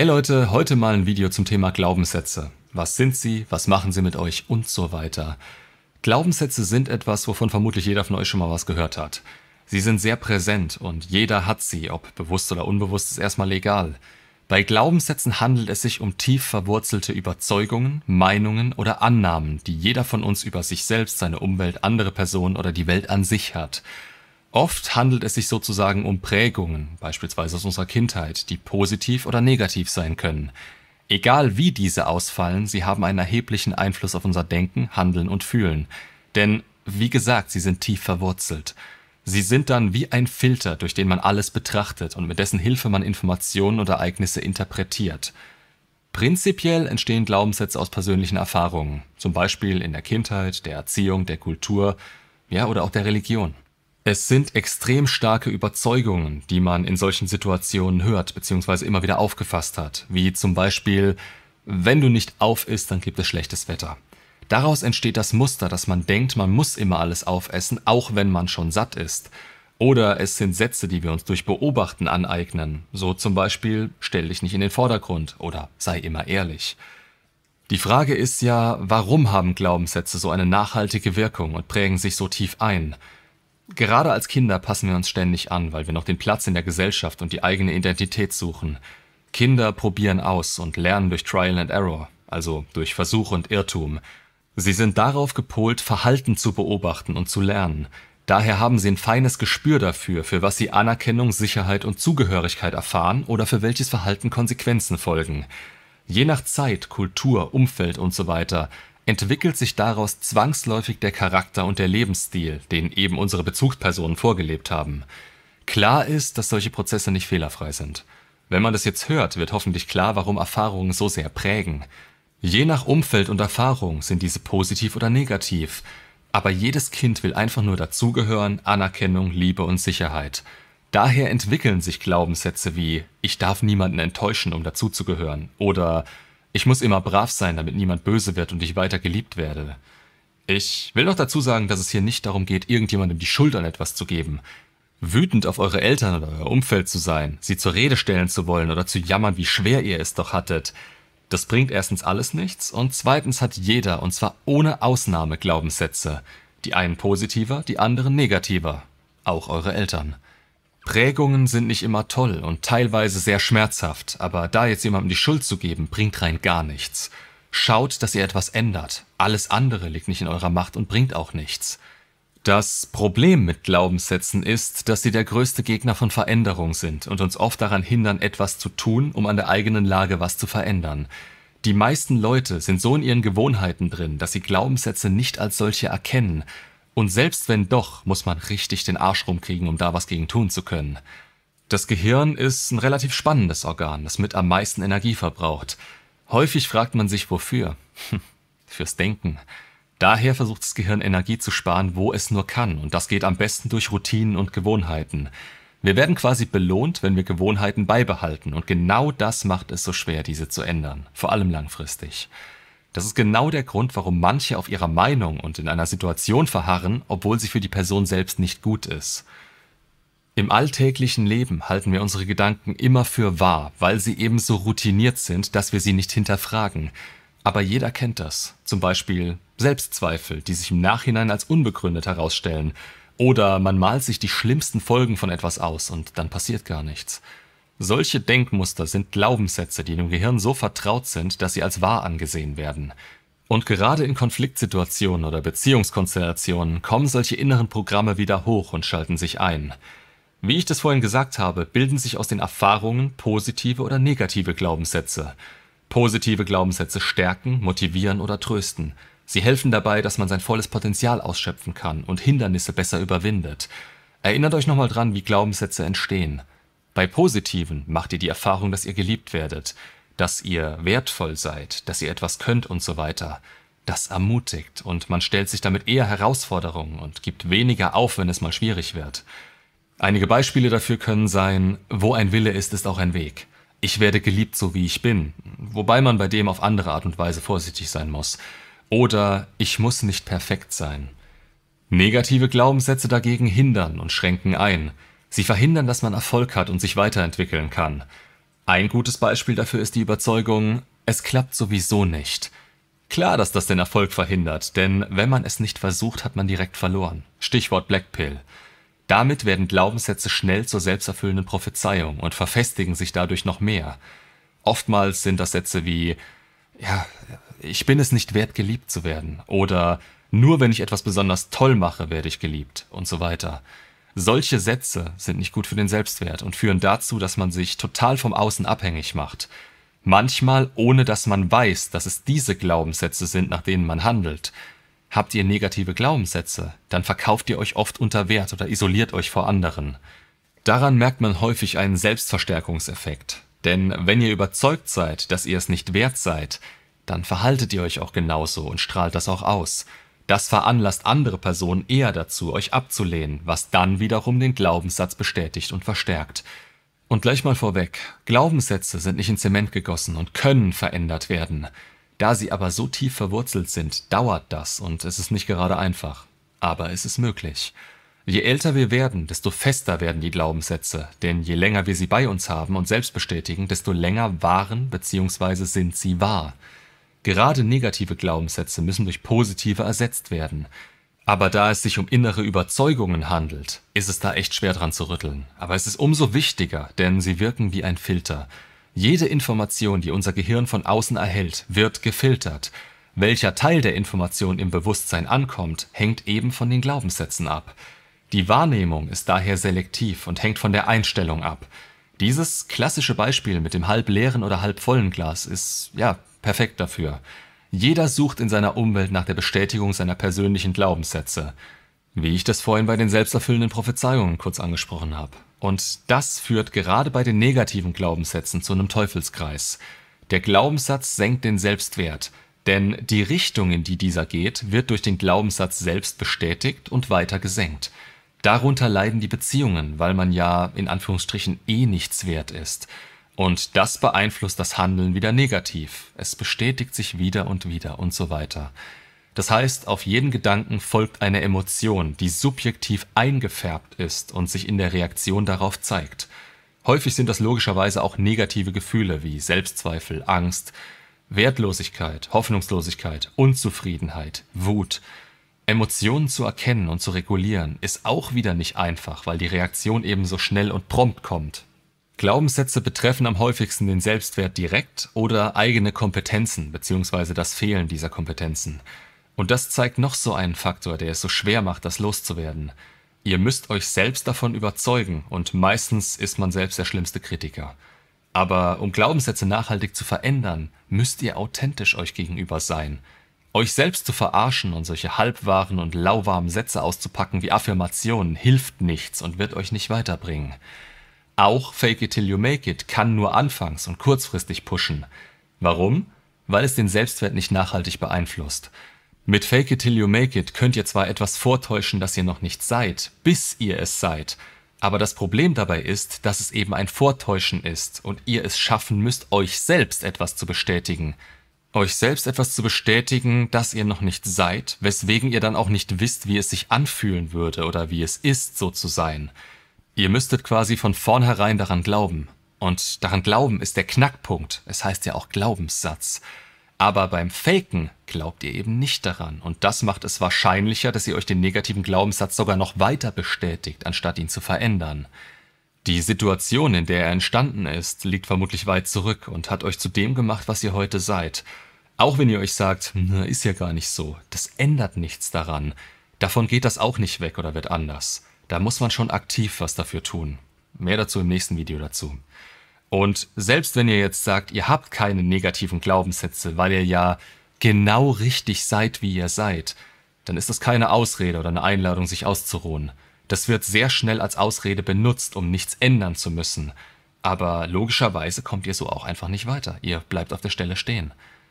Hey Leute, heute mal ein Video zum Thema Glaubenssätze. Was sind sie, was machen sie mit euch und so weiter. Glaubenssätze sind etwas, wovon vermutlich jeder von euch schon mal was gehört hat. Sie sind sehr präsent und jeder hat sie, ob bewusst oder unbewusst, ist erstmal egal. Bei Glaubenssätzen handelt es sich um tief verwurzelte Überzeugungen, Meinungen oder Annahmen, die jeder von uns über sich selbst, seine Umwelt, andere Personen oder die Welt an sich hat. Oft handelt es sich sozusagen um Prägungen, beispielsweise aus unserer Kindheit, die positiv oder negativ sein können. Egal wie diese ausfallen, sie haben einen erheblichen Einfluss auf unser Denken, Handeln und Fühlen. Denn, wie gesagt, sie sind tief verwurzelt. Sie sind dann wie ein Filter, durch den man alles betrachtet und mit dessen Hilfe man Informationen und Ereignisse interpretiert. Prinzipiell entstehen Glaubenssätze aus persönlichen Erfahrungen, zum Beispiel in der Kindheit, der Erziehung, der Kultur, ja, oder auch der Religion. Es sind extrem starke Überzeugungen, die man in solchen Situationen hört bzw. immer wieder aufgefasst hat, wie zum Beispiel, wenn du nicht auf isst, dann gibt es schlechtes Wetter. Daraus entsteht das Muster, dass man denkt, man muss immer alles aufessen, auch wenn man schon satt ist. Oder es sind Sätze, die wir uns durch Beobachten aneignen, so zum Beispiel stell dich nicht in den Vordergrund oder sei immer ehrlich. Die Frage ist ja, warum haben Glaubenssätze so eine nachhaltige Wirkung und prägen sich so tief ein? Gerade als Kinder passen wir uns ständig an, weil wir noch den Platz in der Gesellschaft und die eigene Identität suchen. Kinder probieren aus und lernen durch Trial and Error, also durch Versuch und Irrtum. Sie sind darauf gepolt, Verhalten zu beobachten und zu lernen. Daher haben sie ein feines Gespür dafür, für was sie Anerkennung, Sicherheit und Zugehörigkeit erfahren oder für welches Verhalten Konsequenzen folgen. Je nach Zeit, Kultur, Umfeld und So weiter entwickelt sich daraus zwangsläufig der Charakter und der Lebensstil, den eben unsere Bezugspersonen vorgelebt haben. Klar ist, dass solche Prozesse nicht fehlerfrei sind. Wenn man das jetzt hört, wird hoffentlich klar, warum Erfahrungen so sehr prägen. Je nach Umfeld und Erfahrung sind diese positiv oder negativ. Aber jedes Kind will einfach nur dazugehören, Anerkennung, Liebe und Sicherheit. Daher entwickeln sich Glaubenssätze wie ich darf niemanden enttäuschen, um dazuzugehören oder ich muss immer brav sein, damit niemand böse wird und ich weiter geliebt werde. Ich will noch dazu sagen, dass es hier nicht darum geht, irgendjemandem die Schuld an etwas zu geben, wütend auf eure Eltern oder euer Umfeld zu sein, sie zur Rede stellen zu wollen oder zu jammern, wie schwer ihr es doch hattet. Das bringt erstens alles nichts und zweitens hat jeder, und zwar ohne Ausnahme, Glaubenssätze. Die einen positiver, die anderen negativer. Auch eure Eltern. Prägungen sind nicht immer toll und teilweise sehr schmerzhaft, aber da jetzt jemandem die Schuld zu geben, bringt rein gar nichts. Schaut, dass ihr etwas ändert. Alles andere liegt nicht in eurer Macht und bringt auch nichts. Das Problem mit Glaubenssätzen ist, dass sie der größte Gegner von Veränderung sind und uns oft daran hindern, etwas zu tun, um an der eigenen Lage was zu verändern. Die meisten Leute sind so in ihren Gewohnheiten drin, dass sie Glaubenssätze nicht als solche erkennen, und selbst wenn doch, muss man richtig den Arsch rumkriegen, um da was gegen tun zu können. Das Gehirn ist ein relativ spannendes Organ, das mit am meisten Energie verbraucht. Häufig fragt man sich wofür. Fürs Denken. Daher versucht das Gehirn Energie zu sparen, wo es nur kann, und das geht am besten durch Routinen und Gewohnheiten. Wir werden quasi belohnt, wenn wir Gewohnheiten beibehalten, und genau das macht es so schwer, diese zu ändern, vor allem langfristig. Das ist genau der Grund, warum manche auf ihrer Meinung und in einer Situation verharren, obwohl sie für die Person selbst nicht gut ist. Im alltäglichen Leben halten wir unsere Gedanken immer für wahr, weil sie eben so routiniert sind, dass wir sie nicht hinterfragen. Aber jeder kennt das. Zum Beispiel Selbstzweifel, die sich im Nachhinein als unbegründet herausstellen. Oder man malt sich die schlimmsten Folgen von etwas aus und dann passiert gar nichts. Solche Denkmuster sind Glaubenssätze, die dem Gehirn so vertraut sind, dass sie als wahr angesehen werden. Und gerade in Konfliktsituationen oder Beziehungskonstellationen kommen solche inneren Programme wieder hoch und schalten sich ein. Wie ich das vorhin gesagt habe, bilden sich aus den Erfahrungen positive oder negative Glaubenssätze. Positive Glaubenssätze stärken, motivieren oder trösten. Sie helfen dabei, dass man sein volles Potenzial ausschöpfen kann und Hindernisse besser überwindet. Erinnert euch nochmal dran, wie Glaubenssätze entstehen. Bei Positiven macht ihr die Erfahrung, dass ihr geliebt werdet, dass ihr wertvoll seid, dass ihr etwas könnt und so weiter. Das ermutigt und man stellt sich damit eher Herausforderungen und gibt weniger auf, wenn es mal schwierig wird. Einige Beispiele dafür können sein, wo ein Wille ist, ist auch ein Weg. Ich werde geliebt, so wie ich bin, wobei man bei dem auf andere Art und Weise vorsichtig sein muss. Oder ich muss nicht perfekt sein. Negative Glaubenssätze dagegen hindern und schränken ein. Sie verhindern, dass man Erfolg hat und sich weiterentwickeln kann. Ein gutes Beispiel dafür ist die Überzeugung, es klappt sowieso nicht. Klar, dass das den Erfolg verhindert, denn wenn man es nicht versucht, hat man direkt verloren. Stichwort Blackpill. Damit werden Glaubenssätze schnell zur selbsterfüllenden Prophezeiung und verfestigen sich dadurch noch mehr. Oftmals sind das Sätze wie, ja, ich bin es nicht wert, geliebt zu werden oder nur wenn ich etwas besonders toll mache, werde ich geliebt und so weiter. Solche Sätze sind nicht gut für den Selbstwert und führen dazu, dass man sich total vom Außen abhängig macht. Manchmal ohne dass man weiß, dass es diese Glaubenssätze sind, nach denen man handelt. Habt ihr negative Glaubenssätze, dann verkauft ihr euch oft unter Wert oder isoliert euch vor anderen. Daran merkt man häufig einen Selbstverstärkungseffekt. Denn wenn ihr überzeugt seid, dass ihr es nicht wert seid, dann verhaltet ihr euch auch genauso und strahlt das auch aus. Das veranlasst andere Personen eher dazu, euch abzulehnen, was dann wiederum den Glaubenssatz bestätigt und verstärkt. Und gleich mal vorweg, Glaubenssätze sind nicht in Zement gegossen und können verändert werden. Da sie aber so tief verwurzelt sind, dauert das und es ist nicht gerade einfach. Aber es ist möglich. Je älter wir werden, desto fester werden die Glaubenssätze, denn je länger wir sie bei uns haben und selbst bestätigen, desto länger waren bzw. sind sie wahr. Gerade negative Glaubenssätze müssen durch positive ersetzt werden. Aber da es sich um innere Überzeugungen handelt, ist es da echt schwer dran zu rütteln. Aber es ist umso wichtiger, denn sie wirken wie ein Filter. Jede Information, die unser Gehirn von außen erhält, wird gefiltert. Welcher Teil der Information im Bewusstsein ankommt, hängt eben von den Glaubenssätzen ab. Die Wahrnehmung ist daher selektiv und hängt von der Einstellung ab. Dieses klassische Beispiel mit dem halb leeren oder halb vollen Glas ist, ja, perfekt dafür. Jeder sucht in seiner Umwelt nach der Bestätigung seiner persönlichen Glaubenssätze, wie ich das vorhin bei den selbsterfüllenden Prophezeiungen kurz angesprochen habe. Und das führt gerade bei den negativen Glaubenssätzen zu einem Teufelskreis. Der Glaubenssatz senkt den Selbstwert, denn die Richtung, in die dieser geht, wird durch den Glaubenssatz selbst bestätigt und weiter gesenkt. Darunter leiden die Beziehungen, weil man ja in Anführungsstrichen eh nichts wert ist. Und das beeinflusst das Handeln wieder negativ. Es bestätigt sich wieder und wieder und so weiter. Das heißt, auf jeden Gedanken folgt eine Emotion, die subjektiv eingefärbt ist und sich in der Reaktion darauf zeigt. Häufig sind das logischerweise auch negative Gefühle wie Selbstzweifel, Angst, Wertlosigkeit, Hoffnungslosigkeit, Unzufriedenheit, Wut. Emotionen zu erkennen und zu regulieren ist auch wieder nicht einfach, weil die Reaktion eben so schnell und prompt kommt, Glaubenssätze betreffen am häufigsten den Selbstwert direkt oder eigene Kompetenzen bzw. das Fehlen dieser Kompetenzen. Und das zeigt noch so einen Faktor, der es so schwer macht, das loszuwerden. Ihr müsst euch selbst davon überzeugen und meistens ist man selbst der schlimmste Kritiker. Aber um Glaubenssätze nachhaltig zu verändern, müsst ihr authentisch euch gegenüber sein. Euch selbst zu verarschen und solche halbwahren und lauwarmen Sätze auszupacken wie Affirmationen hilft nichts und wird euch nicht weiterbringen. Auch Fake It Till You Make It kann nur anfangs und kurzfristig pushen. Warum? Weil es den Selbstwert nicht nachhaltig beeinflusst. Mit Fake It Till You Make It könnt ihr zwar etwas vortäuschen, dass ihr noch nicht seid, bis ihr es seid, aber das Problem dabei ist, dass es eben ein Vortäuschen ist und ihr es schaffen müsst, euch selbst etwas zu bestätigen. Euch selbst etwas zu bestätigen, das ihr noch nicht seid, weswegen ihr dann auch nicht wisst, wie es sich anfühlen würde oder wie es ist, so zu sein. Ihr müsstet quasi von vornherein daran glauben. Und daran glauben ist der Knackpunkt. Es heißt ja auch Glaubenssatz. Aber beim Faken glaubt ihr eben nicht daran. Und das macht es wahrscheinlicher, dass ihr euch den negativen Glaubenssatz sogar noch weiter bestätigt, anstatt ihn zu verändern. Die Situation, in der er entstanden ist, liegt vermutlich weit zurück und hat euch zu dem gemacht, was ihr heute seid. Auch wenn ihr euch sagt, na, ist ja gar nicht so, das ändert nichts daran. Davon geht das auch nicht weg oder wird anders da muss man schon aktiv was dafür tun. Mehr dazu im nächsten Video dazu. Und selbst wenn ihr jetzt sagt, ihr habt keine negativen Glaubenssätze, weil ihr ja genau richtig seid, wie ihr seid, dann ist das keine Ausrede oder eine Einladung, sich auszuruhen. Das wird sehr schnell als Ausrede benutzt, um nichts ändern zu müssen. Aber logischerweise kommt ihr so auch einfach nicht weiter. Ihr bleibt auf der Stelle stehen.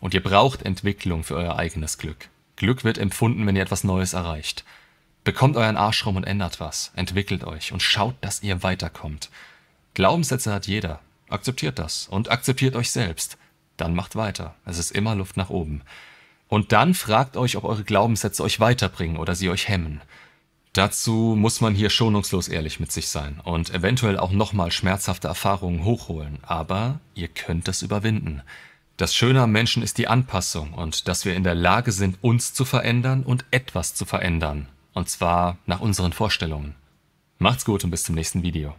Und ihr braucht Entwicklung für euer eigenes Glück. Glück wird empfunden, wenn ihr etwas Neues erreicht. Bekommt euren Arsch rum und ändert was. Entwickelt euch und schaut, dass ihr weiterkommt. Glaubenssätze hat jeder. Akzeptiert das und akzeptiert euch selbst. Dann macht weiter. Es ist immer Luft nach oben. Und dann fragt euch, ob eure Glaubenssätze euch weiterbringen oder sie euch hemmen. Dazu muss man hier schonungslos ehrlich mit sich sein und eventuell auch nochmal schmerzhafte Erfahrungen hochholen, aber ihr könnt das überwinden. Das Schöne am Menschen ist die Anpassung und dass wir in der Lage sind, uns zu verändern und etwas zu verändern. Und zwar nach unseren Vorstellungen. Macht's gut und bis zum nächsten Video.